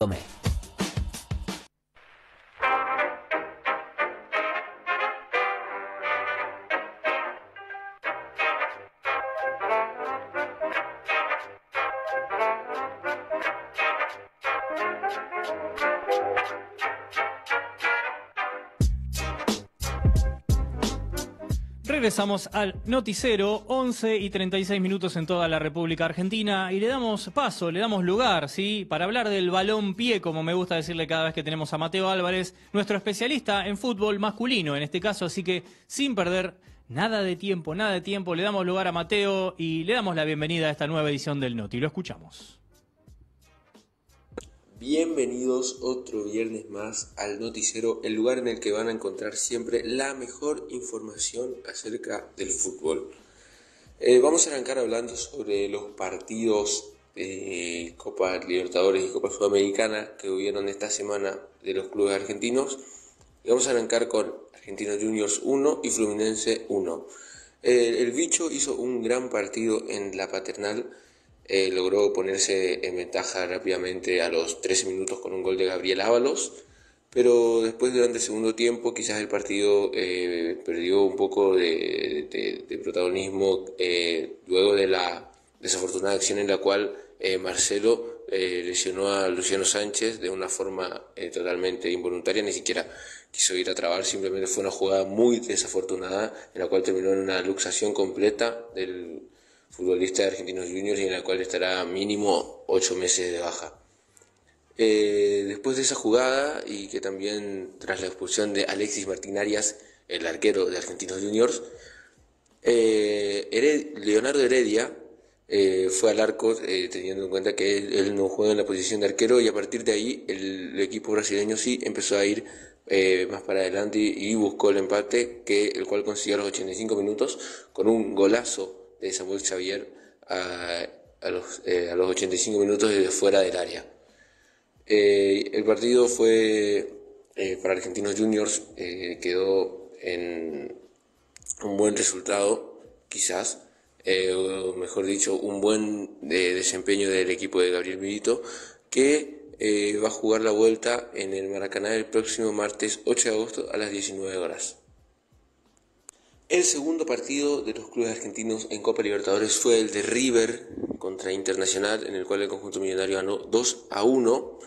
都没。Regresamos al noticero, 11 y 36 minutos en toda la República Argentina, y le damos paso, le damos lugar, ¿sí? Para hablar del balón pie, como me gusta decirle cada vez que tenemos a Mateo Álvarez, nuestro especialista en fútbol masculino en este caso, así que sin perder nada de tiempo, nada de tiempo, le damos lugar a Mateo y le damos la bienvenida a esta nueva edición del Noti. Lo escuchamos. Bienvenidos otro viernes más al noticiero, el lugar en el que van a encontrar siempre la mejor información acerca del fútbol. Eh, vamos a arrancar hablando sobre los partidos de Copa Libertadores y Copa Sudamericana que hubieron esta semana de los clubes argentinos. vamos a arrancar con Argentinos Juniors 1 y Fluminense 1. Eh, el bicho hizo un gran partido en la paternal eh, logró ponerse en ventaja rápidamente a los 13 minutos con un gol de Gabriel Ábalos, pero después durante el segundo tiempo quizás el partido eh, perdió un poco de, protagonismo eh, luego de la desafortunada acción en la cual Marcelo lesionó a Luciano Sánchez de una forma totalmente involuntaria, ni siquiera quiso ir a trabar, simplemente fue una jugada muy desafortunada en la cual terminó en una luxación completa del futbolista de Argentinos Juniors y en la cual estará mínimo ocho meses de baja. Eh, después de esa jugada y que también tras la expulsión de Alexis Martín Arias, el arquero de Argentinos Juniors, eh, Leonardo Heredia eh, fue al arco teniendo en cuenta que él, no juega en la posición de arquero y a partir de ahí el, equipo brasileño sí empezó a ir más para adelante y, buscó el empate, que el cual consiguió a los 85 minutos con un golazo de Samuel Xavier a, a, los, eh, a los, 85 minutos desde fuera del área. Eh, el partido fue eh, para Argentinos Juniors, quedó en un buen resultado, quizás, o mejor dicho, un buen desempeño del equipo de Gabriel Milito, que va a jugar la vuelta en el Maracaná el próximo martes 8 de agosto a las 19 horas. El segundo partido de los clubes argentinos en Copa Libertadores fue el de River contra Internacional, en el cual el conjunto millonario ganó 2 a 1.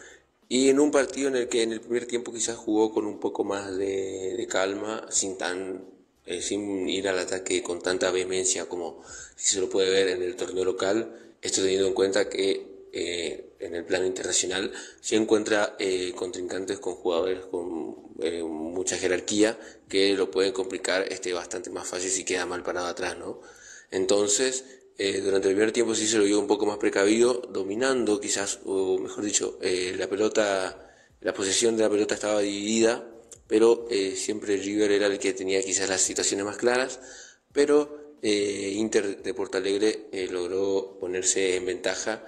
Y en un partido en el que en el primer tiempo quizás jugó con un poco más de, calma, sin, tan, eh, sin ir al ataque con tanta vehemencia como si se lo puede ver en el torneo local. Esto teniendo en cuenta que eh, en el plano internacional se encuentra eh, contrincantes con jugadores con eh, mucha jerarquía que lo pueden complicar este, bastante más fácil si queda mal parado atrás, ¿no? Entonces, durante el primer tiempo sí se lo vio un poco más precavido, dominando quizás, o mejor dicho, la pelota, la posesión de la pelota estaba dividida, pero siempre River era el que tenía quizás las situaciones más claras, pero Inter de Alegre logró ponerse en ventaja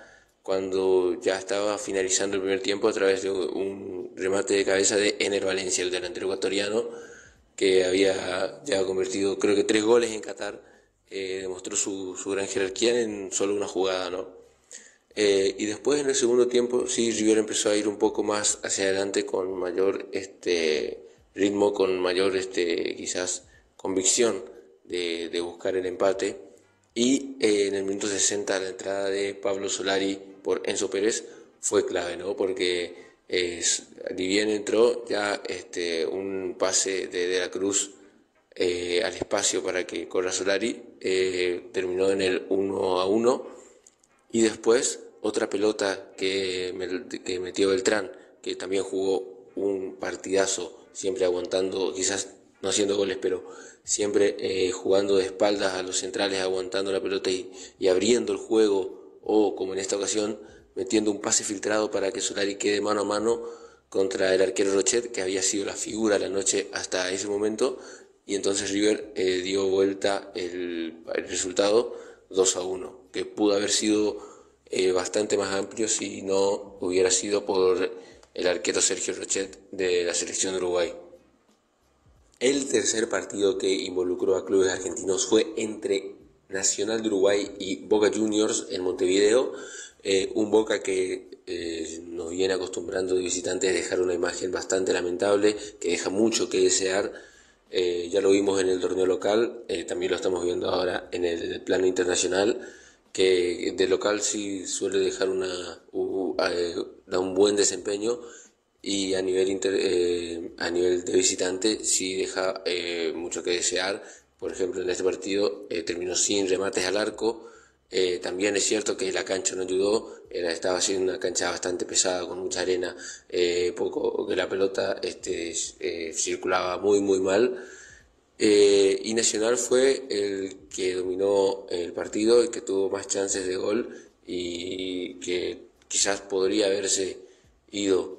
cuando ya estaba finalizando el primer tiempo a través de un remate de cabeza de Ener Valencia, el delantero ecuatoriano, que había ya convertido creo que tres goles en Qatar, eh, demostró su, su, gran jerarquía en solo una jugada, ¿no? Eh, y después en el segundo tiempo sí River empezó a ir un poco más hacia adelante con mayor este ritmo, con mayor este quizás convicción de, de buscar el empate. Y eh, en el minuto 60 la entrada de Pablo Solari por Enzo Pérez fue clave, ¿no? Porque es, bien entró ya este, un pase de, de la Cruz eh, al espacio para que corra Solari, eh, terminó en el 1 a 1 y después otra pelota que, metió Beltrán, que también jugó un partidazo, siempre aguantando, quizás no haciendo goles, pero siempre eh, jugando de espaldas a los centrales, aguantando la pelota y abriendo el juego o como en esta ocasión metiendo un pase filtrado para que Solari quede mano a mano contra el arquero Rochet, que había sido la figura de la noche hasta ese momento, y entonces River eh, dio vuelta el, resultado 2 a 1, que pudo haber sido eh, bastante más amplio si no hubiera sido por el arquero Sergio Rochet de la selección de Uruguay. El tercer partido que involucró a clubes argentinos fue entre Nacional de Uruguay y Boca Juniors en Montevideo. Eh, un Boca que eh, nos viene acostumbrando de visitantes a dejar una imagen bastante lamentable, que deja mucho que desear. Eh, ya lo vimos en el torneo local, también lo estamos viendo ahora en el plano internacional, que de local sí suele dejar una, un buen desempeño y a nivel, a nivel de visitante sí deja mucho que desear por ejemplo, en este partido eh, terminó sin remates al arco. Eh, también es cierto que la cancha no ayudó, estaba siendo una cancha bastante pesada, con mucha arena, eh, poco que la pelota este, circulaba muy, muy mal. y Nacional fue el que dominó el partido y que tuvo más chances de gol y que quizás podría haberse ido,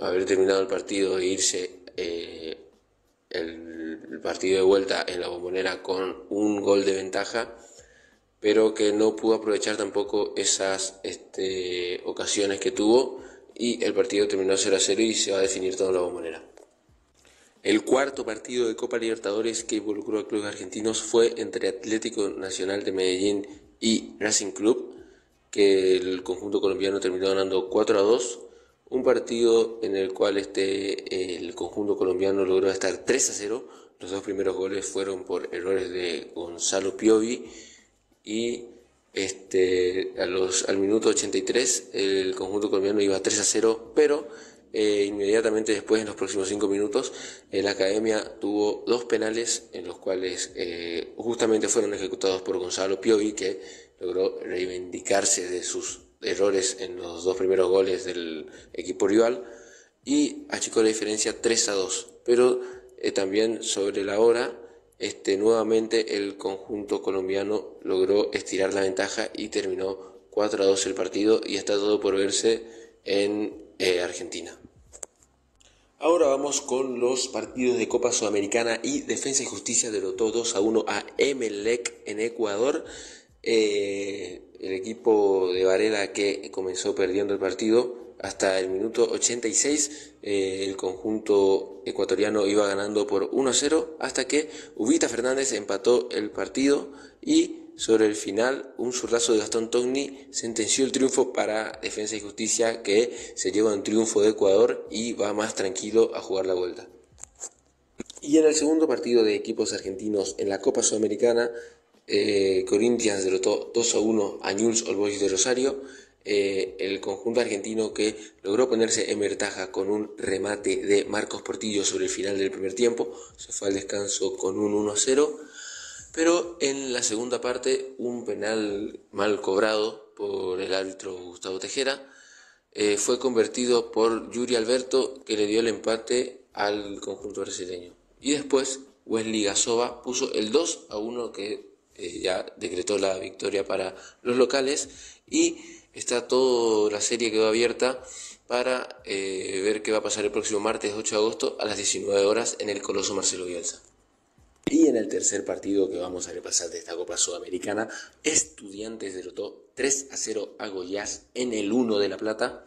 haber terminado el partido e irse el, partido de vuelta en la bombonera con un gol de ventaja, pero que no pudo aprovechar tampoco esas este, ocasiones que tuvo y el partido terminó 0 a 0 y se va a definir todo en la bombonera. El cuarto partido de Copa Libertadores que involucró a clubes argentinos fue entre Atlético Nacional de Medellín y Racing Club, que el conjunto colombiano terminó ganando 4 a 2 un partido en el cual este, eh, el conjunto colombiano logró estar 3 a 0. Los dos primeros goles fueron por errores de Gonzalo Piovi y este, al minuto 83 el conjunto colombiano iba 3 a 0, pero eh, inmediatamente después, en los próximos cinco minutos, eh, la academia tuvo dos penales, en los cuales justamente fueron ejecutados por Gonzalo Piovi, que logró reivindicarse de sus errores en los dos primeros goles del equipo rival y achicó la diferencia 3 a 2. Pero eh, también sobre la hora, este, nuevamente el conjunto colombiano logró estirar la ventaja y terminó 4 a 2 el partido y está todo por verse en eh, Argentina. Ahora vamos con los partidos de Copa Sudamericana y Defensa y Justicia derrotó 2 a 1 a Emelec en Ecuador. Eh, el equipo de Varela que comenzó perdiendo el partido hasta el minuto 86 eh, el conjunto ecuatoriano iba ganando por 1-0 hasta que Ubita Fernández empató el partido y sobre el final un zurrazo de Gastón Togni sentenció el triunfo para Defensa y Justicia que se lleva un triunfo de Ecuador y va más tranquilo a jugar la vuelta. Y en el segundo partido de equipos argentinos en la Copa Sudamericana eh, Corinthians derrotó 2 a 1 a Newell's Old de Rosario. Eh, el conjunto argentino que logró ponerse en ventaja con un remate de Marcos Portillo sobre el final del primer tiempo. Se fue al descanso con un 1-0. Pero en la segunda parte, un penal mal cobrado por el árbitro Gustavo Tejera eh, fue convertido por Yuri Alberto, que le dio el empate al conjunto brasileño. Y después, Wesley Gasova puso el 2 a 1 que eh, ya decretó la victoria para los locales y está toda la serie quedó abierta para eh, ver qué va a pasar el próximo martes 8 de agosto a las 19 horas en el Coloso Marcelo Bielsa. Y en el tercer partido que vamos a repasar de esta Copa Sudamericana, Estudiantes derrotó 3 a 0 a Goiás en el 1 de La Plata.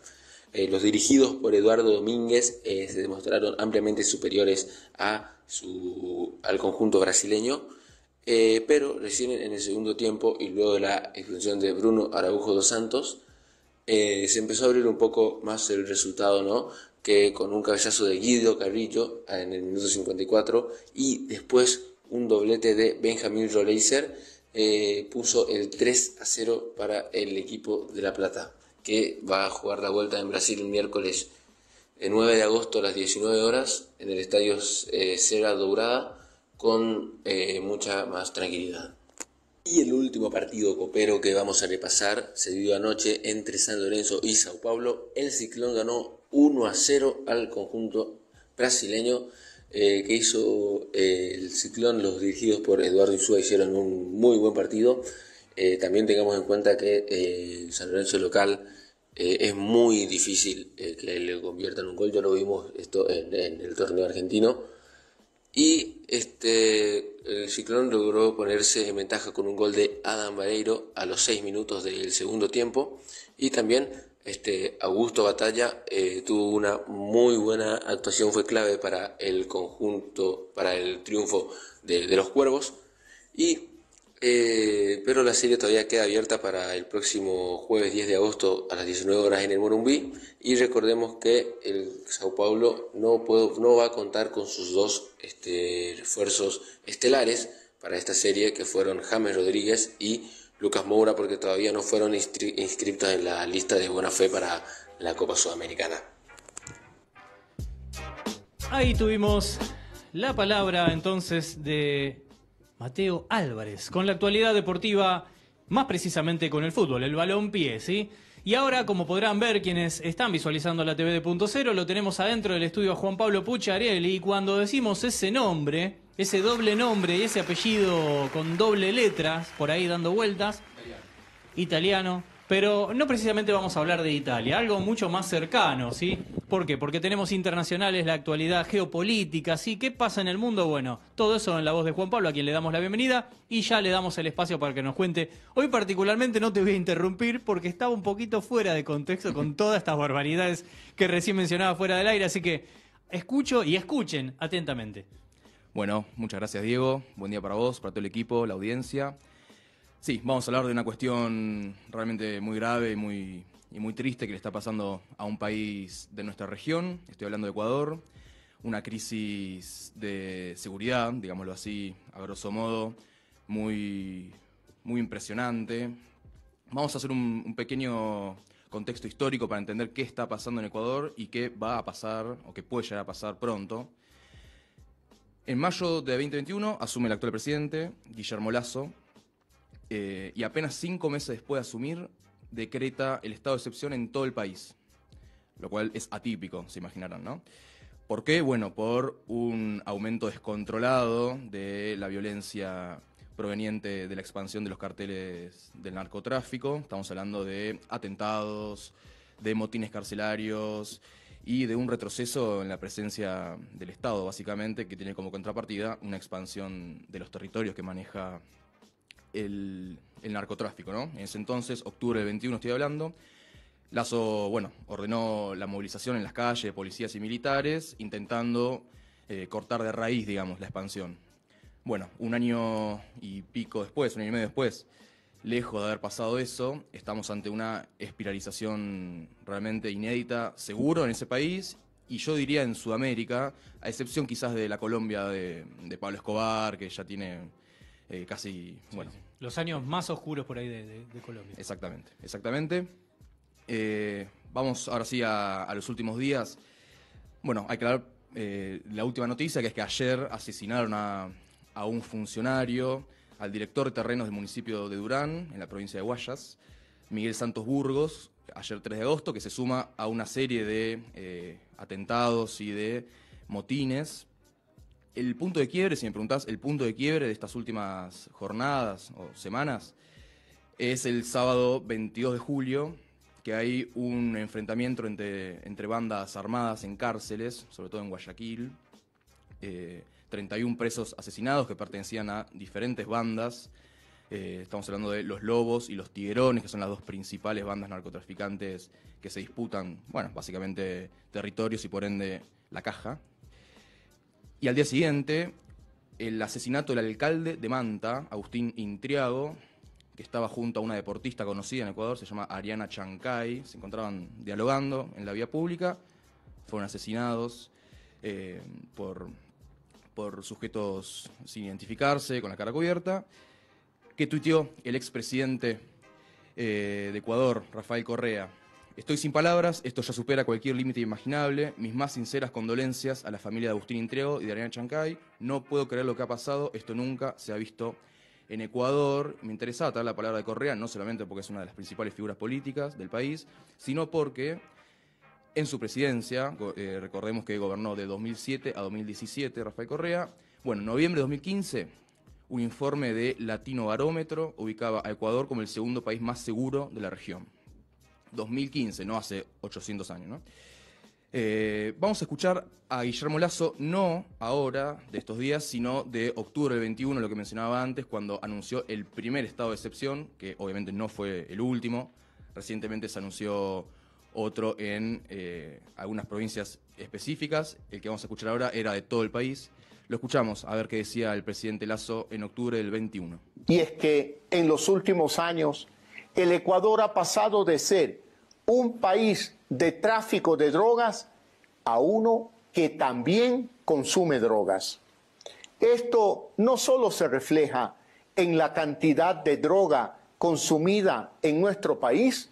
Eh, los dirigidos por Eduardo Domínguez se demostraron ampliamente superiores al conjunto brasileño eh, pero recién en el segundo tiempo y luego de la expulsión de Bruno Araujo dos Santos, eh, se empezó a abrir un poco más el resultado, ¿no? Que con un cabezazo de Guido Carrillo en el minuto 54 y después un doblete de Benjamín Roleiser eh, puso el 3 a 0 para el equipo de La Plata, que va a jugar la vuelta en Brasil el miércoles 9 de agosto a las 19 horas en el estadio Cera Dourada con eh, mucha más tranquilidad. Y el último partido copero que vamos a repasar se dio anoche entre San Lorenzo y Sao Paulo. El Ciclón ganó 1 a 0 al conjunto brasileño eh, que hizo eh, el Ciclón. Los dirigidos por Eduardo Insúa hicieron un muy buen partido. también tengamos en cuenta que San Lorenzo local es muy difícil que le conviertan un gol. Ya lo vimos esto en, el torneo argentino. Y este, el Ciclón logró ponerse en ventaja con un gol de Adam Vareiro a los 6 minutos del segundo tiempo y también este, Augusto Batalla eh, tuvo una muy buena actuación, fue clave para el conjunto, para el triunfo de, de los Cuervos y eh, pero la serie todavía queda abierta para el próximo jueves 10 de agosto a las 19 horas en el Morumbí. Y recordemos que el Sao Paulo no, no va a contar con sus dos este, estelares para esta serie, que fueron James Rodríguez y Lucas Moura, porque todavía no fueron inscritos en la lista de buena fe para la Copa Sudamericana. Ahí tuvimos la palabra entonces de Mateo Álvarez, con la actualidad deportiva, más precisamente con el fútbol, el balón pie, ¿sí? Y ahora, como podrán ver quienes están visualizando la TV de Punto Cero, lo tenemos adentro del estudio Juan Pablo Pucharelli y cuando decimos ese nombre, ese doble nombre y ese apellido con doble letras, por ahí dando vueltas, italiano pero no precisamente vamos a hablar de Italia, algo mucho más cercano, ¿sí? ¿Por qué? Porque tenemos internacionales, la actualidad geopolítica, ¿sí? ¿Qué pasa en el mundo? Bueno, todo eso en la voz de Juan Pablo, a quien le damos la bienvenida y ya le damos el espacio para que nos cuente. Hoy particularmente no te voy a interrumpir porque estaba un poquito fuera de contexto con todas estas barbaridades que recién mencionaba fuera del aire, así que escucho y escuchen atentamente. Bueno, muchas gracias Diego, buen día para vos, para todo el equipo, la audiencia. Sí, vamos a hablar de una cuestión realmente muy grave y muy, muy triste que le está pasando a un país de nuestra región, estoy hablando de Ecuador, una crisis de seguridad, digámoslo así, a grosso modo, muy, muy impresionante. Vamos a hacer un, un pequeño contexto histórico para entender qué está pasando en Ecuador y qué va a pasar o qué puede llegar a pasar pronto. En mayo de 2021 asume el actual presidente, Guillermo Lazo, eh, y apenas cinco meses después de asumir, decreta el estado de excepción en todo el país, lo cual es atípico, se imaginarán, ¿no? ¿Por qué? Bueno, por un aumento descontrolado de la violencia proveniente de la expansión de los carteles del narcotráfico. Estamos hablando de atentados, de motines carcelarios y de un retroceso en la presencia del Estado, básicamente, que tiene como contrapartida una expansión de los territorios que maneja el, narcotráfico, ¿no? En ese entonces, octubre del 21 estoy hablando, Lazo, bueno, ordenó la movilización en las calles de policías y militares, intentando eh, cortar de raíz, digamos, la expansión. Bueno, un año y pico después, un año y medio después, lejos de haber pasado eso, estamos ante una espiralización realmente inédita, seguro, en ese país, y yo diría en Sudamérica, a excepción quizás de la Colombia de Pablo Escobar, que ya tiene eh, casi, bueno. Los años más oscuros por ahí de, Colombia. Exactamente, exactamente. Eh, vamos ahora sí a, los últimos días. Bueno, hay que dar eh, la última noticia, que es que ayer asesinaron a, un funcionario, al director de terrenos del municipio de Durán, en la provincia de Guayas, Miguel Santos Burgos, ayer 3 de agosto, que se suma a una serie de atentados y de motines el punto de quiebre, si me preguntás, el punto de quiebre de estas últimas jornadas o semanas es el sábado 22 de julio, que hay un enfrentamiento entre, entre bandas armadas en cárceles, sobre todo en Guayaquil. 31 eh, presos asesinados que pertenecían a diferentes bandas. Eh, estamos hablando de los Lobos y los Tiguerones, que son las dos principales bandas narcotraficantes que se disputan, bueno, básicamente territorios y por ende la caja, y al día siguiente, el asesinato del alcalde de Manta, Agustín Intriago, que estaba junto a una deportista conocida en Ecuador, se llama Ariana Chancay, se encontraban dialogando en la vía pública, fueron asesinados eh, por, sujetos sin identificarse, con la cara cubierta, que tuiteó el expresidente eh, de Ecuador, Rafael Correa. Estoy sin palabras, esto ya supera cualquier límite imaginable. Mis más sinceras condolencias a la familia de Agustín Intrego y de Ariana Chancay. No puedo creer lo que ha pasado, esto nunca se ha visto en Ecuador. Me interesaba traer la palabra de Correa, no solamente porque es una de las principales figuras políticas del país, sino porque en su presidencia, eh, recordemos que gobernó de 2007 a 2017 Rafael Correa, bueno, en noviembre de 2015, un informe de Latino Barómetro ubicaba a Ecuador como el segundo país más seguro de la región. 2015, no hace 800 años, eh, vamos a escuchar a Guillermo Lazo, no ahora, de estos días, sino de octubre del 21, lo que mencionaba antes, cuando anunció el primer estado de excepción, que obviamente no fue el último. Recientemente se anunció otro en eh, algunas provincias específicas. El que vamos a escuchar ahora era de todo el país. Lo escuchamos a ver qué decía el presidente Lazo en octubre del 21. Y es que en los últimos años el Ecuador ha pasado de ser un país de tráfico de drogas a uno que también consume drogas. Esto no solo se refleja en la cantidad de droga consumida en nuestro país,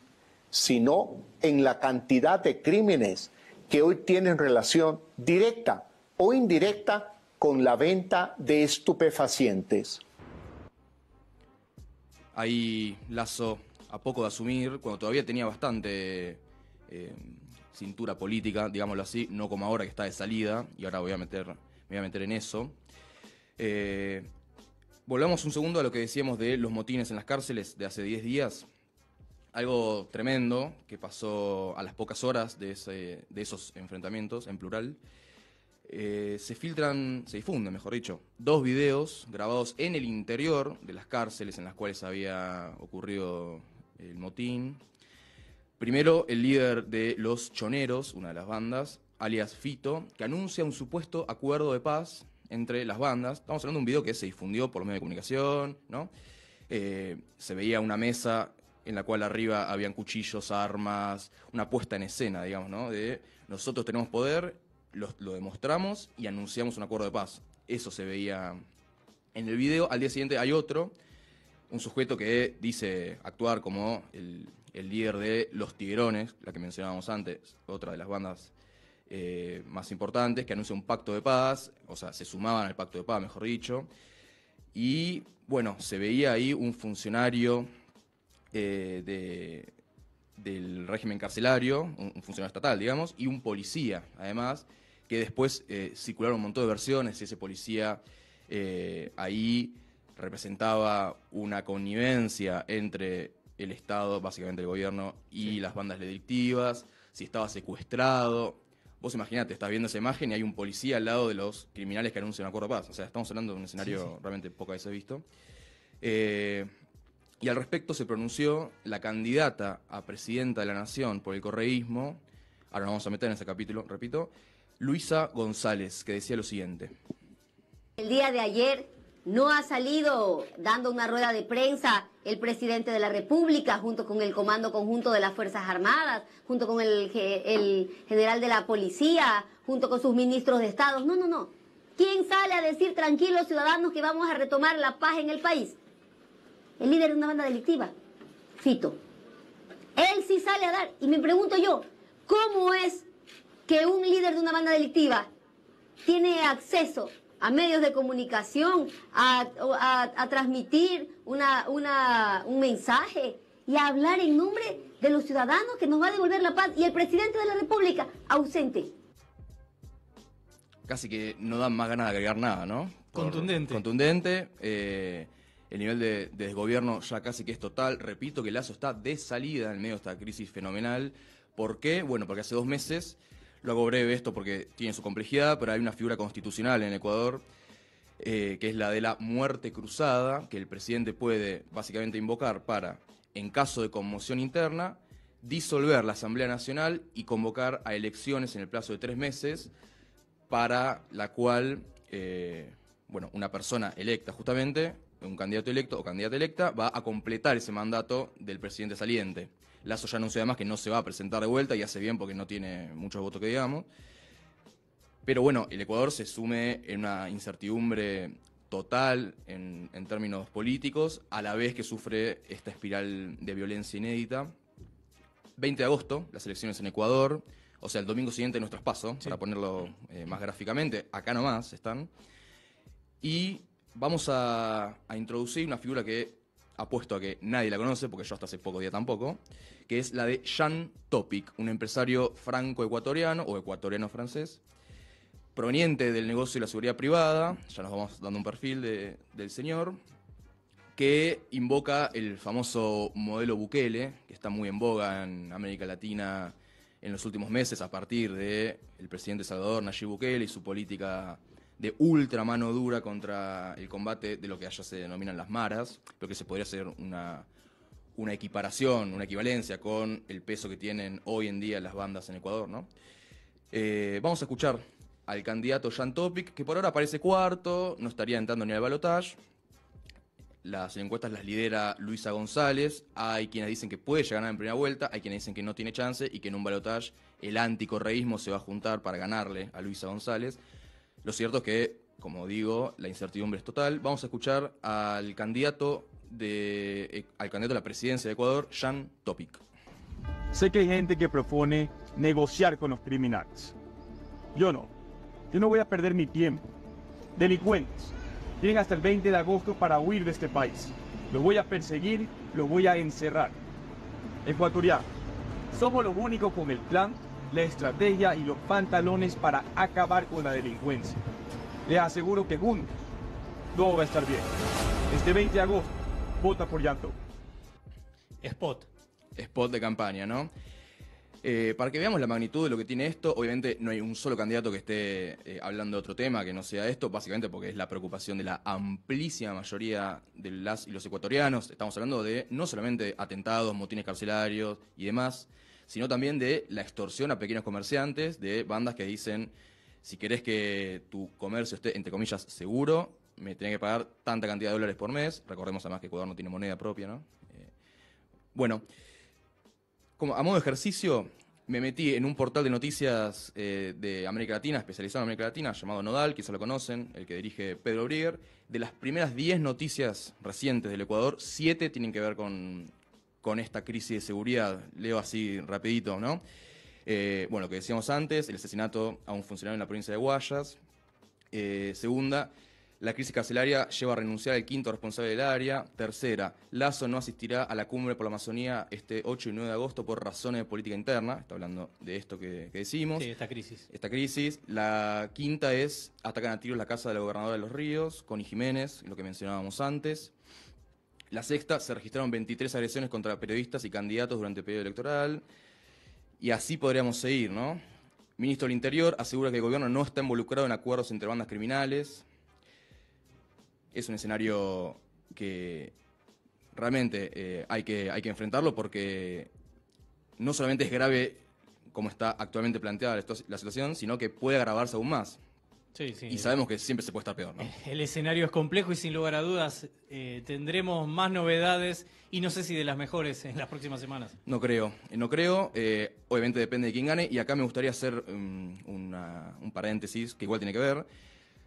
sino en la cantidad de crímenes que hoy tienen relación directa o indirecta con la venta de estupefacientes. Ahí Lazo a poco de asumir, cuando todavía tenía bastante eh, cintura política, digámoslo así, no como ahora que está de salida, y ahora voy a meter, me voy a meter en eso. Eh, volvamos un segundo a lo que decíamos de los motines en las cárceles de hace 10 días. Algo tremendo que pasó a las pocas horas de, esos enfrentamientos, en plural. Eh, se filtran, se difunden, mejor dicho, dos videos grabados en el interior de las cárceles en las cuales había ocurrido el motín. Primero, el líder de Los Choneros, una de las bandas, alias Fito, que anuncia un supuesto acuerdo de paz entre las bandas. Estamos hablando de un video que se difundió por los medios de comunicación, ¿no? Eh, se veía una mesa en la cual arriba habían cuchillos, armas, una puesta en escena, digamos, ¿no? De nosotros tenemos poder, lo demostramos y anunciamos un acuerdo de paz. Eso se veía en el video. Al día siguiente hay otro un sujeto que dice actuar como el, líder de Los Tigrones, la que mencionábamos antes, otra de las bandas eh, más importantes, que anuncia un pacto de paz, o sea, se sumaban al pacto de paz, mejor dicho. Y bueno, se veía ahí un funcionario eh, del régimen carcelario, un, funcionario estatal, digamos, y un policía, además, que después eh, circularon un montón de versiones, y ese policía ahí representaba una connivencia entre el Estado, básicamente el gobierno, y las bandas delictivas, si estaba secuestrado. Vos imaginate, estás viendo esa imagen y hay un policía al lado de los criminales que anuncian acuerdo de paz. O sea, estamos hablando de un escenario realmente poca realmente poca veces visto. Eh, y al respecto se pronunció la candidata a presidenta de la nación por el correísmo, ahora nos vamos a meter en ese capítulo, repito, Luisa González, que decía lo siguiente. El día de ayer no ha salido dando una rueda de prensa el presidente de la República junto con el Comando Conjunto de las Fuerzas Armadas, junto con el, general de la Policía, junto con sus ministros de Estado. No, no, no. ¿Quién sale a decir tranquilos ciudadanos que vamos a retomar la paz en el país? El líder de una banda delictiva, Fito. Él sí sale a dar. Y me pregunto yo, ¿cómo es que un líder de una banda delictiva tiene acceso a medios de comunicación, a, transmitir una, un mensaje y a hablar en nombre de los ciudadanos que nos va a devolver la paz y el presidente de la República ausente. Casi que no dan más ganas de agregar nada, ¿no? contundente. Contundente. Eh, el nivel de, de, desgobierno ya casi que es total. Repito que el Lazo está de salida en medio de esta crisis fenomenal. ¿Por qué? Bueno, porque hace dos meses lo hago breve esto porque tiene su complejidad, pero hay una figura constitucional en Ecuador, eh, que es la de la muerte cruzada, que el presidente puede básicamente invocar para, en caso de conmoción interna, disolver la Asamblea Nacional y convocar a elecciones en el plazo de tres meses, para la cual, eh, bueno, una persona electa justamente, un candidato electo o candidata electa, va a completar ese mandato del presidente saliente. Lazo ya anunció además que no se va a presentar de vuelta y hace bien porque no tiene muchos votos que digamos. Pero bueno, el Ecuador se sume en una incertidumbre total en, términos políticos, a la vez que sufre esta espiral de violencia inédita. 20 de agosto, las elecciones en Ecuador, o sea, el domingo siguiente nuestros pasos, para ponerlo eh, más gráficamente, acá nomás están. Y vamos a, introducir una figura que apuesto a que nadie la conoce, porque yo hasta hace poco día tampoco, que es la de Jean Topic, un empresario franco-ecuatoriano o ecuatoriano-francés, proveniente del negocio de la seguridad privada, ya nos vamos dando un perfil del señor, que invoca el famoso modelo Bukele, que está muy en boga en América Latina en los últimos meses a partir del presidente Salvador Nayib Bukele y su política de ultra mano dura contra el combate de lo que allá se denominan las maras, lo que se podría hacer una, equiparación, una equivalencia con el peso que tienen hoy en día las bandas en Ecuador, eh, vamos a escuchar al candidato Jean Topic, que por ahora aparece cuarto, no estaría entrando ni al balotaje. Las encuestas las lidera Luisa González. Hay quienes dicen que puede llegar a en primera vuelta, hay quienes dicen que no tiene chance y que en un balotaje el anticorreísmo se va a juntar para ganarle a Luisa González. Lo cierto es que, como digo, la incertidumbre es total. Vamos a escuchar al candidato de, eh, al candidato a la presidencia de Ecuador, Jean Topic. Sé que hay gente que propone negociar con los criminales. Yo no. Yo no voy a perder mi tiempo. Delincuentes. Tienen hasta el 20 de agosto para huir de este país. Los voy a perseguir, los voy a encerrar. Ecuatoriano. Somos los únicos con el plan la estrategia y los pantalones para acabar con la delincuencia. Les aseguro que Gun todo va a estar bien. Este 20 de agosto, vota por Yanto. Spot. Spot de campaña, ¿no? Eh, para que veamos la magnitud de lo que tiene esto, obviamente no hay un solo candidato que esté eh, hablando de otro tema que no sea esto, básicamente porque es la preocupación de la amplísima mayoría de las y los ecuatorianos. Estamos hablando de no solamente atentados, motines carcelarios y demás, sino también de la extorsión a pequeños comerciantes, de bandas que dicen, si querés que tu comercio esté, entre comillas, seguro, me tenés que pagar tanta cantidad de dólares por mes. Recordemos además que Ecuador no tiene moneda propia, ¿no? Eh, bueno, a modo de ejercicio, me metí en un portal de noticias eh, de América Latina, especializado en América Latina, llamado Nodal, quizá lo conocen, el que dirige Pedro Brieger. De las primeras 10 noticias recientes del Ecuador, 7 tienen que ver con con esta crisis de seguridad. Leo así rapidito, ¿no? Eh, bueno, lo que decíamos antes, el asesinato a un funcionario en la provincia de Guayas. Eh, segunda, la crisis carcelaria lleva a renunciar al quinto responsable del área. Tercera, Lazo no asistirá a la cumbre por la Amazonía este 8 y 9 de agosto por razones de política interna. Está hablando de esto que, decimos. Sí, esta crisis. Esta crisis. La quinta es atacan a tiros la casa de la gobernadora de Los Ríos, Connie Jiménez, lo que mencionábamos antes. La sexta, se registraron 23 agresiones contra periodistas y candidatos durante el periodo electoral. Y así podríamos seguir, ¿no? Ministro del Interior asegura que el gobierno no está involucrado en acuerdos entre bandas criminales. Es un escenario que realmente eh, hay, que, hay que enfrentarlo porque no solamente es grave como está actualmente planteada la situación, sino que puede agravarse aún más. Y sabemos que siempre se puede estar peor, ¿no? El escenario es complejo y sin lugar a dudas eh, tendremos más novedades y no sé si de las mejores en las próximas semanas. No creo, eh, no creo. Eh, obviamente depende de quién gane y acá me gustaría hacer mm, un paréntesis que igual tiene que ver.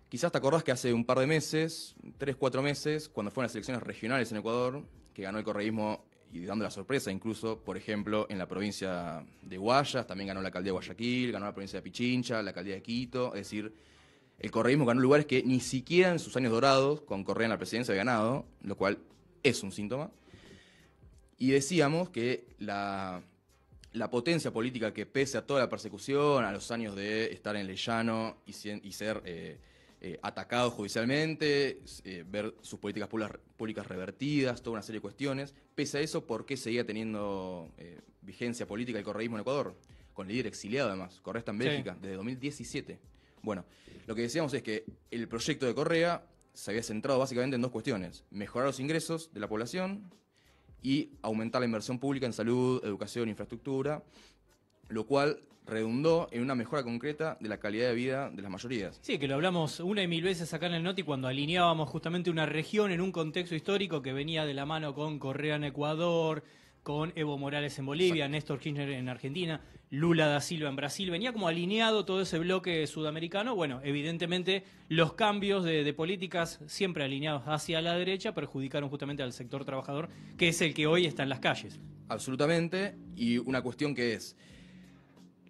Quizás te acordás que hace un par de meses, tres, cuatro meses, cuando fueron las elecciones regionales en Ecuador, que ganó el correísmo y dando la sorpresa incluso, por ejemplo, en la provincia de Guayas, también ganó la alcaldía de Guayaquil, ganó la provincia de Pichincha, la alcaldía de Quito, es decir, el correísmo ganó lugares que ni siquiera en sus años dorados, con Correa en la presidencia, de ganado, lo cual es un síntoma. Y decíamos que la, potencia política que pese a toda la persecución, a los años de estar en el llano y, ser eh, eh, atacado judicialmente, eh, ver sus políticas públicas revertidas, toda una serie de cuestiones, pese a eso, ¿por qué seguía teniendo vigencia política el correísmo en Ecuador? Con líder exiliado además, Correa está en Bélgica, desde 2017. Bueno, lo que decíamos es que el proyecto de Correa se había centrado básicamente en dos cuestiones, mejorar los ingresos de la población y aumentar la inversión pública en salud, educación, infraestructura, lo cual redundó en una mejora concreta de la calidad de vida de las mayorías. Sí, que lo hablamos una y mil veces acá en el Noti cuando alineábamos justamente una región en un contexto histórico que venía de la mano con Correa en Ecuador, con Evo Morales en Bolivia, Néstor Kirchner en Argentina. Lula da Silva en Brasil, venía como alineado todo ese bloque sudamericano. Bueno, evidentemente los cambios de, políticas siempre alineados hacia la derecha perjudicaron justamente al sector trabajador, que es el que hoy está en las calles. Absolutamente, y una cuestión que es,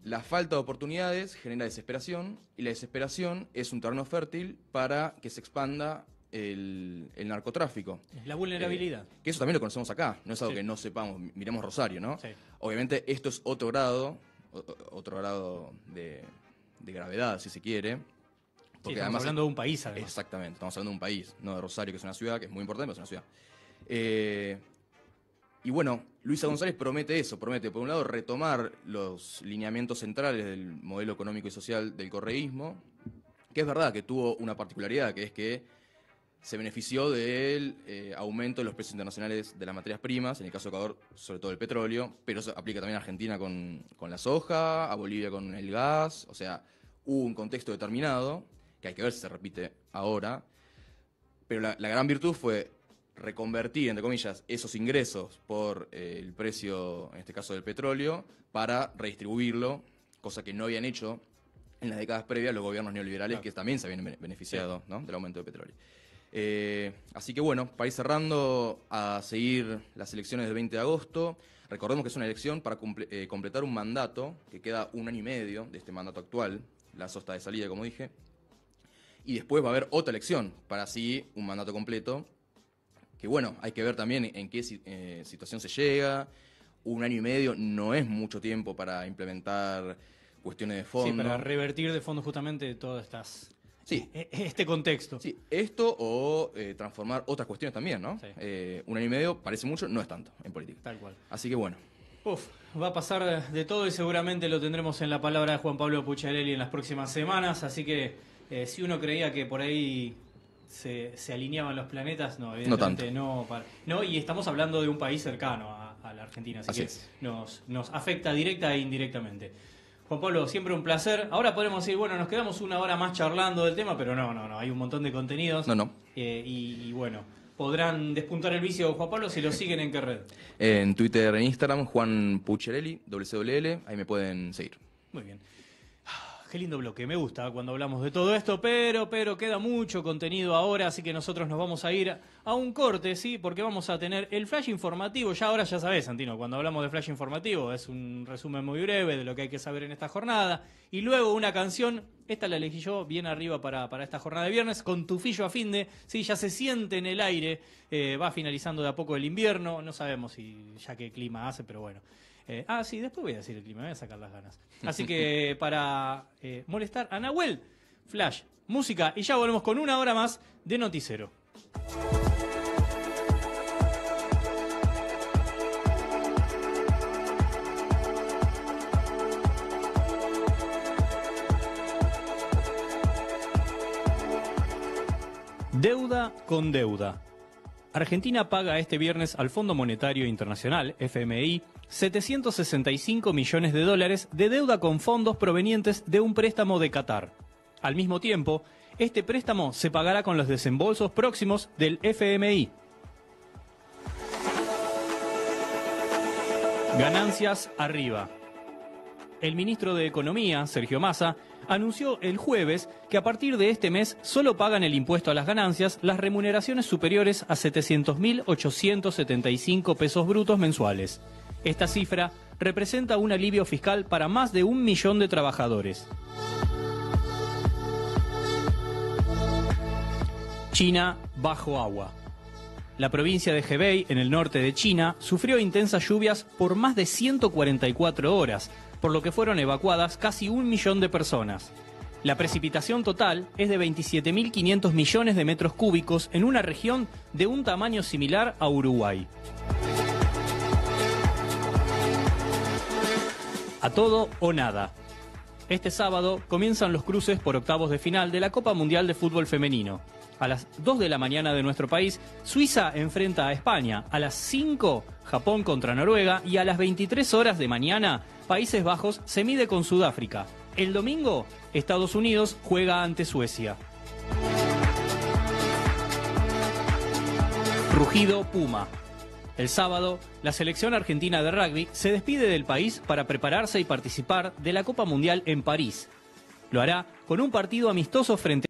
la falta de oportunidades genera desesperación, y la desesperación es un terreno fértil para que se expanda el, narcotráfico. La vulnerabilidad. Eh, que eso también lo conocemos acá, no es algo que no sepamos, miremos Rosario, ¿no? Obviamente esto es otro grado otro grado de, gravedad, si se quiere. estamos hablando de un país, además. Exactamente, estamos hablando de un país, no de Rosario, que es una ciudad, que es muy importante, pero es una ciudad. Eh, y bueno, Luisa González promete eso, promete, por un lado, retomar los lineamientos centrales del modelo económico y social del correísmo, que es verdad que tuvo una particularidad, que es que se benefició del eh, aumento de los precios internacionales de las materias primas, en el caso de Ecuador, sobre todo el petróleo, pero eso aplica también a Argentina con, la soja, a Bolivia con el gas, o sea, hubo un contexto determinado, que hay que ver si se repite ahora, pero la, gran virtud fue reconvertir, entre comillas, esos ingresos por eh, el precio, en este caso del petróleo, para redistribuirlo, cosa que no habían hecho en las décadas previas los gobiernos neoliberales, que también se habían beneficiado del aumento del petróleo. Eh, así que bueno, para ir cerrando, a seguir las elecciones del 20 de agosto. Recordemos que es una elección para eh, completar un mandato, que queda un año y medio de este mandato actual, la sosta de salida, como dije. Y después va a haber otra elección, para así un mandato completo. Que bueno, hay que ver también en qué eh, situación se llega. Un año y medio no es mucho tiempo para implementar cuestiones de fondo. Sí, para revertir de fondo justamente todas estas Sí. E, e, e, este contexto. Sí, esto o eh, transformar otras cuestiones también, ¿no? Eh, un año y medio parece mucho, no es tanto en política. Tal cual. Así que bueno. Uf, va a pasar de todo y seguramente lo tendremos en la palabra de Juan Pablo Pucharelli en las próximas semanas, así que eh, si uno creía que por ahí se, se, alineaban los planetas, no, evidentemente no. Tanto. No, y estamos hablando de un país cercano a, la Argentina, así, que Nos, nos afecta directa e indirectamente. Juan Pablo, siempre un placer. Ahora podemos ir, bueno, nos quedamos una hora más charlando del tema, pero no, no, no, hay un montón de contenidos. No, no. Eh, y, bueno, podrán despuntar el vicio Juan Pablo si lo siguen en qué red. En Twitter, en Instagram, Juan Pucherelli, WCWL, ahí me pueden seguir. Muy bien. Qué lindo bloque, me gusta cuando hablamos de todo esto, pero, pero queda mucho contenido ahora, así que nosotros nos vamos a ir a un corte, ¿sí? Porque vamos a tener el flash informativo, ya ahora ya sabes, Santino, cuando hablamos de flash informativo es un resumen muy breve de lo que hay que saber en esta jornada, y luego una canción, esta la elegí yo bien arriba para, esta jornada de viernes, con Tufillo a fin de, sí, ya se siente en el aire, eh, va finalizando de a poco el invierno, no sabemos si ya qué clima hace, pero bueno. Eh, ah, sí, después voy a decir el clima, voy a sacar las ganas. Así que para eh, molestar a Nahuel, Flash, música y ya volvemos con una hora más de noticiero. Deuda con deuda. Argentina paga este viernes al Fondo Monetario Internacional, FMI, 765 millones de dólares de deuda con fondos provenientes de un préstamo de Qatar. Al mismo tiempo, este préstamo se pagará con los desembolsos próximos del FMI. Ganancias arriba. El ministro de Economía, Sergio Massa, anunció el jueves que a partir de este mes solo pagan el impuesto a las ganancias las remuneraciones superiores a 700.875 pesos brutos mensuales. Esta cifra representa un alivio fiscal para más de un millón de trabajadores. China bajo agua. La provincia de Hebei, en el norte de China, sufrió intensas lluvias por más de 144 horas, por lo que fueron evacuadas casi un millón de personas. La precipitación total es de 27.500 millones de metros cúbicos en una región de un tamaño similar a Uruguay. A todo o nada. Este sábado comienzan los cruces por octavos de final de la Copa Mundial de Fútbol Femenino. A las 2 de la mañana de nuestro país, Suiza enfrenta a España. A las 5, Japón contra Noruega. Y a las 23 horas de mañana, Países Bajos se mide con Sudáfrica. El domingo, Estados Unidos juega ante Suecia. Rugido Puma. El sábado, la selección argentina de rugby se despide del país para prepararse y participar de la Copa Mundial en París. Lo hará con un partido amistoso frente a